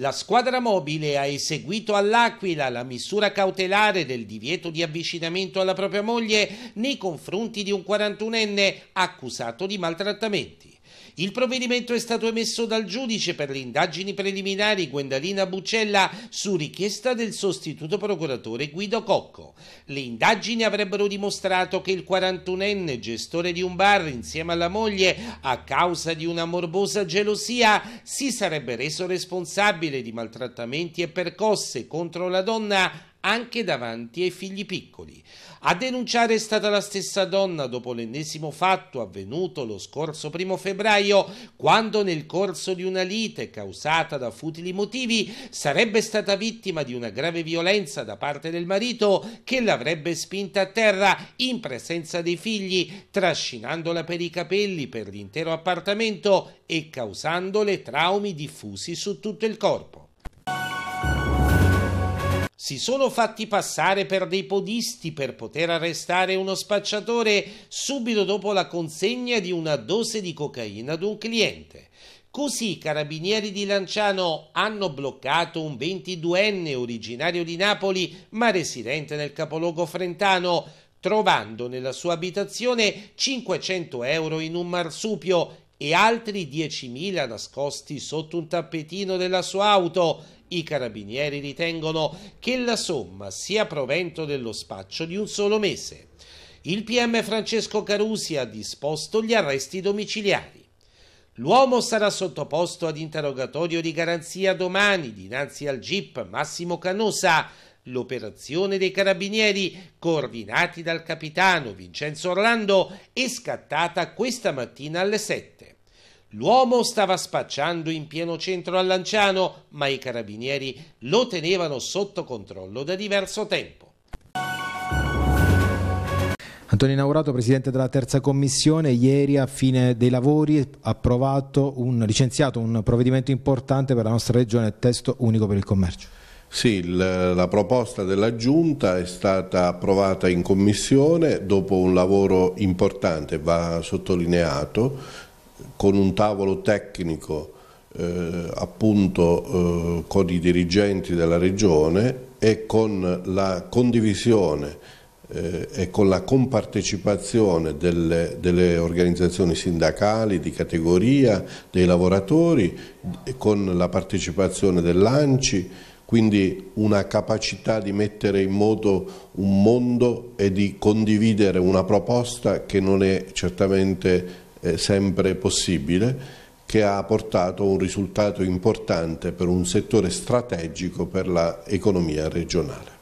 La squadra mobile ha eseguito all'Aquila la misura cautelare del divieto di avvicinamento alla propria moglie nei confronti di un 41enne accusato di maltrattamenti. Il provvedimento è stato emesso dal giudice per le indagini preliminari Gwendalina Buccella su richiesta del sostituto procuratore Guido Cocco. Le indagini avrebbero dimostrato che il 41enne gestore di un bar insieme alla moglie, a causa di una morbosa gelosia, si sarebbe reso responsabile di maltrattamenti e percosse contro la donna anche davanti ai figli piccoli. A denunciare è stata la stessa donna dopo l'ennesimo fatto avvenuto lo scorso primo febbraio, quando nel corso di una lite causata da futili motivi sarebbe stata vittima di una grave violenza da parte del marito che l'avrebbe spinta a terra in presenza dei figli, trascinandola per i capelli per l'intero appartamento e causandole traumi diffusi su tutto il corpo si sono fatti passare per dei podisti per poter arrestare uno spacciatore subito dopo la consegna di una dose di cocaina ad un cliente. Così i carabinieri di Lanciano hanno bloccato un 22enne originario di Napoli ma residente nel capoluogo frentano, trovando nella sua abitazione 500 euro in un marsupio e altri 10.000 nascosti sotto un tappetino della sua auto. I carabinieri ritengono che la somma sia provento dello spaccio di un solo mese. Il PM Francesco Carusi ha disposto gli arresti domiciliari. L'uomo sarà sottoposto ad interrogatorio di garanzia domani dinanzi al GIP Massimo Canosa l'operazione dei carabinieri, coordinati dal capitano Vincenzo Orlando, è scattata questa mattina alle 7. L'uomo stava spacciando in pieno centro a Lanciano, ma i carabinieri lo tenevano sotto controllo da diverso tempo. Antonio Inaugurato, presidente della terza commissione, ieri a fine dei lavori ha approvato un, licenziato un provvedimento importante per la nostra regione, testo unico per il commercio. Sì, la proposta della Giunta è stata approvata in Commissione dopo un lavoro importante, va sottolineato, con un tavolo tecnico eh, appunto eh, con i dirigenti della Regione e con la condivisione eh, e con la compartecipazione delle, delle, organizzazioni sindacali di categoria, dei lavoratori, con la partecipazione dell'ANCI, quindi una capacità di mettere in moto un mondo e di condividere una proposta che non è certamente eh, sempre possibile, che ha portato un risultato importante per un settore strategico per l'economia regionale.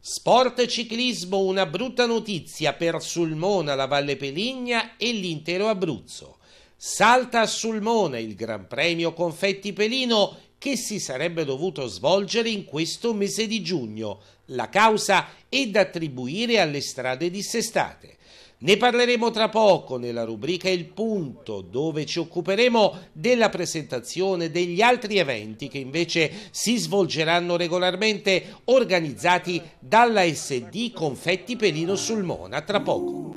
Sport e ciclismo, una brutta notizia per Sulmona, la Valle Peligna e l'intero Abruzzo. Salta a Sulmona il Gran Premio Confetti Pelino che si sarebbe dovuto svolgere in questo mese di giugno. La causa è da attribuire alle strade dissestate. Ne parleremo tra poco nella rubrica Il Punto, dove ci occuperemo della presentazione degli altri eventi che invece si svolgeranno regolarmente organizzati dalla SD Confetti Pelino sul Mona. Tra poco.